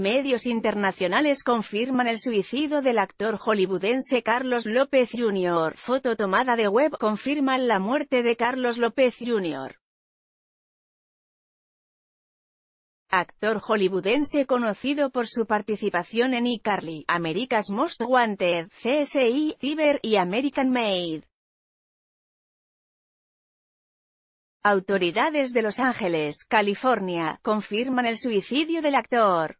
Medios internacionales confirman el suicidio del actor hollywoodense Carlos López Jr. Foto tomada de web confirman la muerte de Carlos López Jr. Actor hollywoodense conocido por su participación en iCarly, America's Most Wanted, CSI, Tiber y American Made. Autoridades de Los Ángeles, California, confirman el suicidio del actor.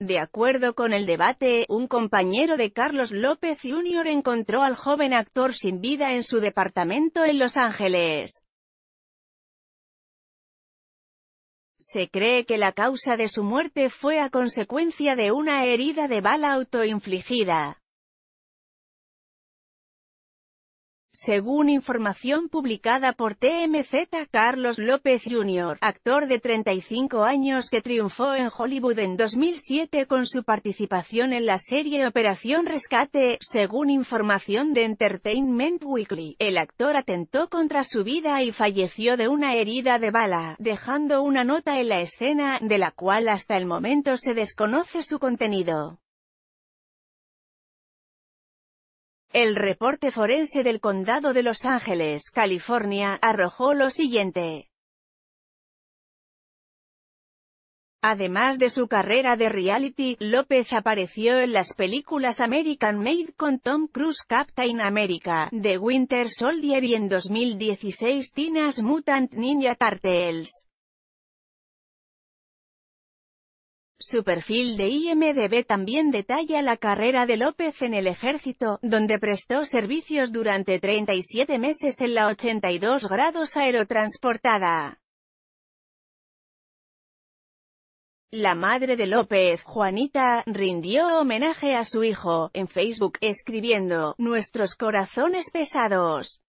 De acuerdo con el debate, un compañero de Carlos López Jr. encontró al joven actor sin vida en su departamento en Los Ángeles. Se cree que la causa de su muerte fue a consecuencia de una herida de bala autoinfligida. Según información publicada por TMZ, Carlos López Jr., actor de 35 años que triunfó en Hollywood en 2007 con su participación en la serie Operación Rescate, según información de Entertainment Weekly, el actor atentó contra su vida y falleció de una herida de bala, dejando una nota en la escena, de la cual hasta el momento se desconoce su contenido. El reporte forense del Condado de Los Ángeles, California, arrojó lo siguiente. Además de su carrera de reality, López apareció en las películas American Made con Tom Cruise Captain America, The Winter Soldier y en 2016 Tina's Mutant Ninja Turtles. Su perfil de IMDB también detalla la carrera de López en el ejército, donde prestó servicios durante 37 meses en la 82 grados aerotransportada. La madre de López, Juanita, rindió homenaje a su hijo, en Facebook, escribiendo, Nuestros corazones pesados.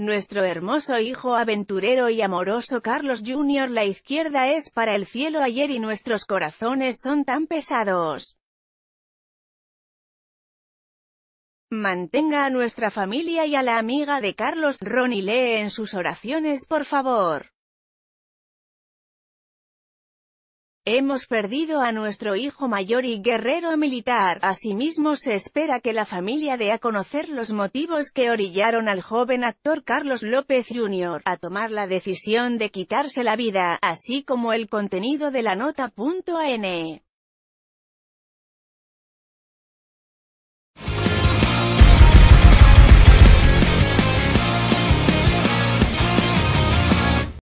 Nuestro hermoso hijo aventurero y amoroso Carlos Jr. La izquierda es para el cielo ayer y nuestros corazones son tan pesados. Mantenga a nuestra familia y a la amiga de Carlos, Ronnie lee en sus oraciones por favor. Hemos perdido a nuestro hijo mayor y guerrero militar. Asimismo se espera que la familia dé a conocer los motivos que orillaron al joven actor Carlos López Jr. a tomar la decisión de quitarse la vida, así como el contenido de la nota.an.